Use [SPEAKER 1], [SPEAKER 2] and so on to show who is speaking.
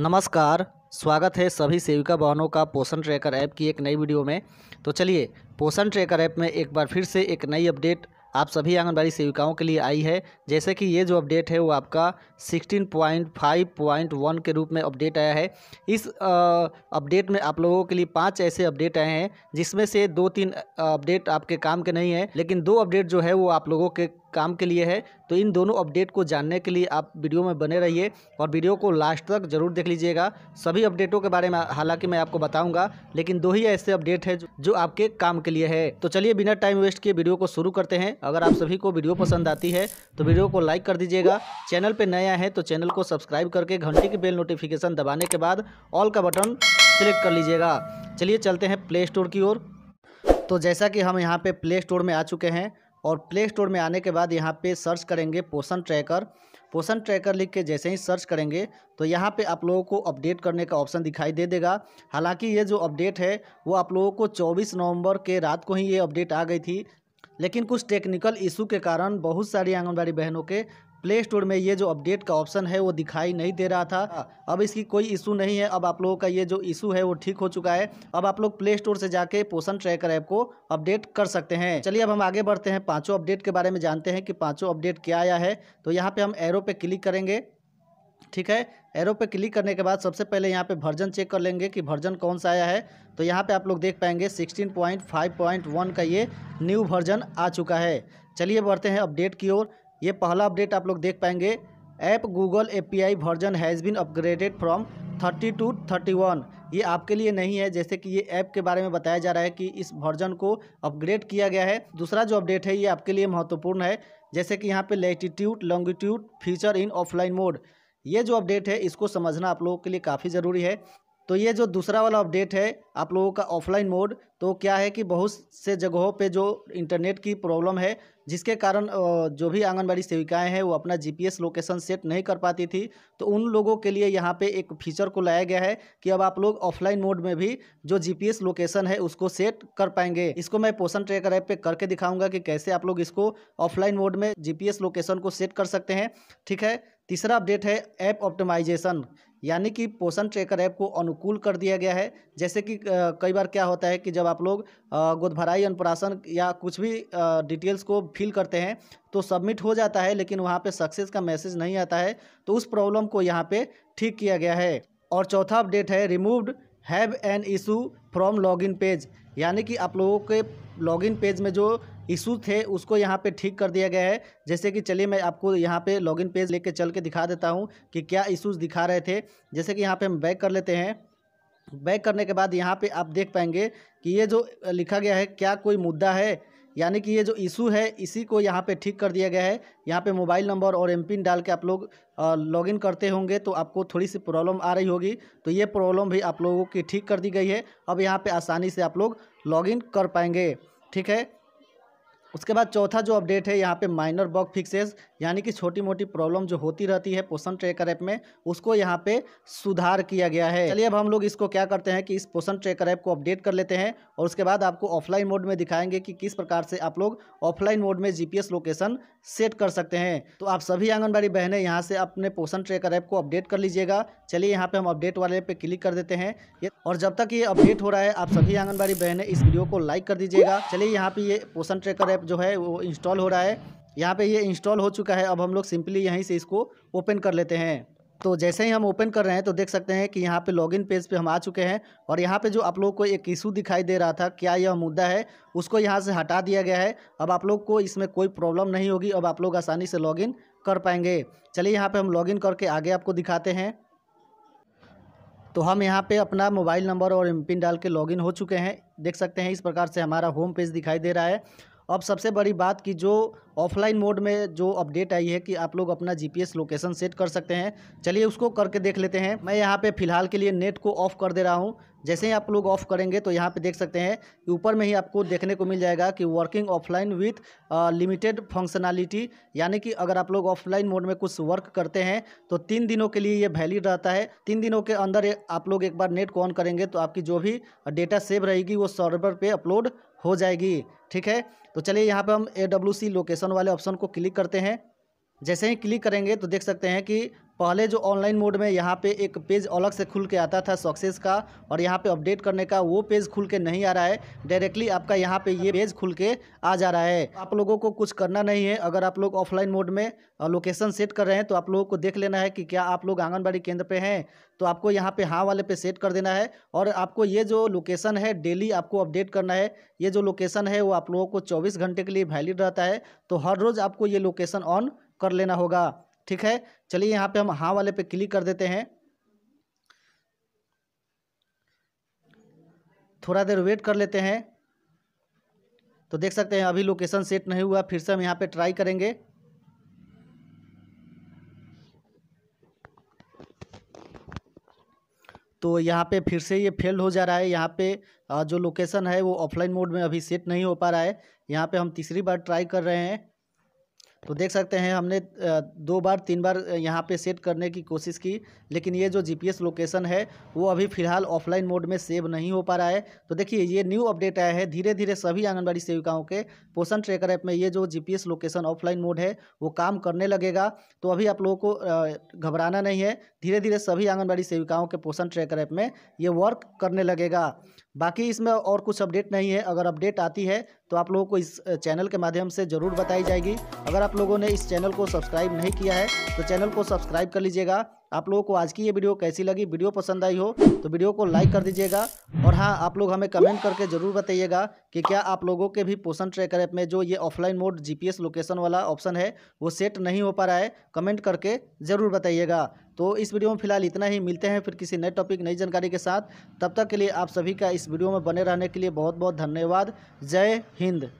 [SPEAKER 1] नमस्कार स्वागत है सभी सेविका बहनों का पोषण ट्रैकर ऐप की एक नई वीडियो में तो चलिए पोषण ट्रैकर ऐप में एक बार फिर से एक नई अपडेट आप सभी आंगनबाड़ी सेविकाओं के लिए आई है जैसे कि ये जो अपडेट है वो आपका 16.5.1 के रूप में अपडेट आया है इस अपडेट में आप लोगों के लिए पांच ऐसे अपडेट आए हैं जिसमें से दो तीन अपडेट आपके काम के नहीं है लेकिन दो अपडेट जो है वो आप लोगों के काम के लिए है तो इन दोनों अपडेट को जानने के लिए आप वीडियो में बने रहिए और वीडियो को लास्ट तक जरूर देख लीजिएगा सभी अपडेटों के बारे में हालांकि मैं आपको बताऊंगा लेकिन दो ही ऐसे अपडेट है जो आपके काम के लिए है तो चलिए बिना टाइम वेस्ट किए वीडियो को शुरू करते हैं अगर आप सभी को वीडियो पसंद आती है तो वीडियो को लाइक कर दीजिएगा चैनल पर नया है तो चैनल को सब्सक्राइब करके घंटे की बेल नोटिफिकेशन दबाने के बाद ऑल का बटन सेलेक्ट कर लीजिएगा चलिए चलते हैं प्ले स्टोर की ओर तो जैसा कि हम यहाँ पे प्ले स्टोर में आ चुके हैं और प्ले स्टोर में आने के बाद यहाँ पे सर्च करेंगे पोषण ट्रैकर पोषण ट्रैकर लिख के जैसे ही सर्च करेंगे तो यहाँ पे आप लोगों को अपडेट करने का ऑप्शन दिखाई दे देगा हालांकि ये जो अपडेट है वो आप लोगों को 24 नवंबर के रात को ही ये अपडेट आ गई थी लेकिन कुछ टेक्निकल इशू के कारण बहुत सारी आंगनबाड़ी बहनों के प्ले स्टोर में ये जो अपडेट का ऑप्शन है वो दिखाई नहीं दे रहा था अब इसकी कोई इशू नहीं है अब आप लोगों का ये जो इशू है वो ठीक हो चुका है अब आप लोग प्ले स्टोर से जाके पोषण ट्रैकर ऐप को अपडेट कर सकते हैं चलिए अब हम आगे बढ़ते हैं पाँचों अपडेट के बारे में जानते हैं कि पाँचों अपडेट क्या आया है तो यहाँ पर हम एरो पे क्लिक करेंगे ठीक है एरो पे क्लिक करने के बाद सबसे पहले यहाँ पे वर्जन चेक कर लेंगे कि वर्जन कौन सा आया है तो यहाँ पे आप लोग देख पाएंगे 16.5.1 का ये न्यू वर्जन आ चुका है चलिए बढ़ते हैं अपडेट की ओर ये पहला अपडेट आप लोग देख पाएंगे app Google API version has been upgraded from thirty two one ये आपके लिए नहीं है जैसे कि ये ऐप के बारे में बताया जा रहा है कि इस वर्जन को अपग्रेड किया गया है दूसरा जो अपडेट है ये आपके लिए महत्वपूर्ण है जैसे कि यहाँ पे latitude longitude feature in offline mode ये जो अपडेट है इसको समझना आप लोगों के लिए काफ़ी ज़रूरी है तो ये जो दूसरा वाला अपडेट है आप लोगों का ऑफलाइन मोड तो क्या है कि बहुत से जगहों पे जो इंटरनेट की प्रॉब्लम है जिसके कारण जो भी आंगनबाड़ी सेविकाएं हैं वो अपना जीपीएस लोकेशन सेट नहीं कर पाती थी तो उन लोगों के लिए यहाँ पे एक फीचर को लाया गया है कि अब आप लोग ऑफलाइन मोड में भी जो जी लोकेशन है उसको सेट कर पाएंगे इसको मैं पोषण ट्रेकर ऐप पर करके दिखाऊँगा कि कैसे आप लोग इसको ऑफलाइन मोड में जी लोकेशन को सेट कर सकते हैं ठीक है तीसरा अपडेट है ऐप ऑप्टिमाइजेशन यानी कि पोषण ट्रेकर ऐप को अनुकूल कर दिया गया है जैसे कि कई बार क्या होता है कि जब आप लोग गोदभराई अनुप्राशन या कुछ भी डिटेल्स को फिल करते हैं तो सबमिट हो जाता है लेकिन वहाँ पे सक्सेस का मैसेज नहीं आता है तो उस प्रॉब्लम को यहाँ पे ठीक किया गया है और चौथा अपडेट है removed have an issue from login page यानी कि आप लोगों के लॉगिन पेज में जो इशू थे उसको यहाँ पे ठीक कर दिया गया है जैसे कि चलिए मैं आपको यहाँ पे लॉगिन पेज लेके चल के दिखा देता हूँ कि क्या इशूज़ दिखा रहे थे जैसे कि यहाँ पे हम बैक कर लेते हैं बैक करने के बाद यहाँ पे आप देख पाएंगे कि ये जो लिखा गया है क्या कोई मुद्दा है यानी कि ये जो इशू है इसी को यहाँ पे ठीक कर दिया गया है यहाँ पे मोबाइल नंबर और एम पिन डाल के आप लोग लॉगिन करते होंगे तो आपको थोड़ी सी प्रॉब्लम आ रही होगी तो ये प्रॉब्लम भी आप लोगों की ठीक कर दी गई है अब यहाँ पे आसानी से आप लोग लॉगिन कर पाएंगे ठीक है उसके बाद चौथा जो अपडेट है यहाँ पे माइनर बॉग फिक्सेस यानी कि छोटी मोटी प्रॉब्लम जो होती रहती है पोषण ट्रेकर ऐप में उसको यहाँ पे सुधार किया गया है चलिए अब हम लोग इसको क्या करते हैं कि इस पोषण ट्रेकर ऐप को अपडेट कर लेते हैं और उसके बाद आपको ऑफलाइन मोड में दिखाएंगे कि किस प्रकार से आप लोग ऑफलाइन मोड में जीपीएस लोकेशन सेट कर सकते हैं तो आप सभी आंगनबाड़ी बहनें यहाँ से अपने पोषण ट्रेकर ऐप को अपडेट कर लीजिएगा चलिए यहाँ पे हम अपडेट वाले पे क्लिक कर देते हैं और जब तक ये अपडेट हो रहा है आप सभी आंगनबाड़ी बहनें इस वीडियो को लाइक कर दीजिएगा चलिए यहाँ पे ये पोषण ट्रेकर ऐप जो है वो इंस्टॉल हो रहा है यहाँ पे ये इंस्टॉल हो चुका है अब हम लोग सिंपली यहीं से इसको ओपन कर लेते हैं तो जैसे ही हम ओपन कर रहे हैं तो देख सकते हैं कि यहाँ पे लॉगिन पेज पे हम आ चुके हैं और यहाँ पे जो आप लोग को एक इशू दिखाई दे रहा था क्या यह मुद्दा है उसको यहाँ से हटा दिया गया है अब आप लोग को इसमें कोई प्रॉब्लम नहीं होगी अब आप लोग आसानी से लॉगिन कर पाएंगे चलिए यहाँ पर हम लॉगिन करके आगे आपको दिखाते हैं तो हम यहाँ पर अपना मोबाइल नंबर और एम पिन डाल के लॉगिन हो चुके हैं देख सकते हैं इस प्रकार से हमारा होम पेज दिखाई दे रहा है अब सबसे बड़ी बात कि जो ऑफलाइन मोड में जो अपडेट आई है कि आप लोग अपना जीपीएस लोकेशन सेट कर सकते हैं चलिए उसको करके देख लेते हैं मैं यहाँ पे फ़िलहाल के लिए नेट को ऑफ़ कर दे रहा हूँ जैसे ही आप लोग ऑफ़ करेंगे तो यहाँ पे देख सकते हैं कि ऊपर में ही आपको देखने को मिल जाएगा कि working offline with limited functionality यानी कि अगर आप लोग ऑफलाइन मोड में कुछ वर्क करते हैं तो तीन दिनों के लिए ये वैलिड रहता है तीन दिनों के अंदर आप लोग एक बार नेट को ऑन करेंगे तो आपकी जो भी डेटा सेव रहेगी वो सर्वर पर अपलोड हो जाएगी ठीक है तो चलिए यहाँ पे हम ए डब्ल्यू सी लोकेशन वाले ऑप्शन को क्लिक करते हैं जैसे ही क्लिक करेंगे तो देख सकते हैं कि पहले जो ऑनलाइन मोड में यहाँ पे एक पेज अलग से खुल के आता था सक्सेस का और यहाँ पे अपडेट करने का वो पेज खुल के नहीं आ रहा है डायरेक्टली आपका यहाँ पे ये पेज खुल के आ जा रहा है आप लोगों को कुछ करना नहीं है अगर आप लोग ऑफलाइन मोड में लोकेशन सेट कर रहे हैं तो आप लोगों को देख लेना है कि क्या आप लोग आंगनबाड़ी केंद्र पर हैं तो आपको यहाँ पे हाँ वाले पे सेट कर देना है और आपको ये जो लोकेशन है डेली आपको अपडेट करना है ये जो लोकेशन है वो आप लोगों को चौबीस घंटे के लिए वैलिड रहता है तो हर रोज़ आपको ये लोकेशन ऑन कर लेना होगा ठीक है चलिए यहाँ पे हम हाँ वाले पे क्लिक कर देते हैं थोड़ा देर वेट कर लेते हैं तो देख सकते हैं अभी लोकेशन सेट नहीं हुआ फिर से हम यहाँ पे ट्राई करेंगे तो यहाँ पे फिर से ये फेल हो जा रहा है यहाँ पे जो लोकेशन है वो ऑफलाइन मोड में अभी सेट नहीं हो पा रहा है यहाँ पे हम तीसरी बार ट्राई कर रहे हैं तो देख सकते हैं हमने दो बार तीन बार यहाँ पे सेट करने की कोशिश की लेकिन ये जो जीपीएस लोकेशन है वो अभी फिलहाल ऑफलाइन मोड में सेव नहीं हो पा रहा है तो देखिए ये न्यू अपडेट आया है धीरे धीरे सभी आंगनबाड़ी सेविकाओं के पोषण ट्रेकर ऐप में ये जो जी लोकेशन ऑफलाइन मोड है वो काम करने लगेगा तो अभी आप लोगों को घबराना नहीं है धीरे धीरे सभी आंगनबाड़ी सेविकाओं के पोषण ट्रेकर ऐप में ये वर्क करने लगेगा बाकी इसमें और कुछ अपडेट नहीं है अगर अपडेट आती है तो आप लोगों को इस चैनल के माध्यम से ज़रूर बताई जाएगी अगर आप लोगों ने इस चैनल को सब्सक्राइब नहीं किया है तो चैनल को सब्सक्राइब कर लीजिएगा आप लोगों को आज की ये वीडियो कैसी लगी वीडियो पसंद आई हो तो वीडियो को लाइक कर दीजिएगा और हाँ आप लोग हमें कमेंट करके ज़रूर बताइएगा कि क्या आप लोगों के भी पोषण ट्रैकर ऐप में जो ये ऑफलाइन मोड जीपीएस लोकेशन वाला ऑप्शन है वो सेट नहीं हो पा रहा है कमेंट करके ज़रूर बताइएगा तो इस वीडियो में फिलहाल इतना ही मिलते हैं फिर किसी नए टॉपिक नई जानकारी के साथ तब तक के लिए आप सभी का इस वीडियो में बने रहने के लिए बहुत बहुत धन्यवाद जय हिंद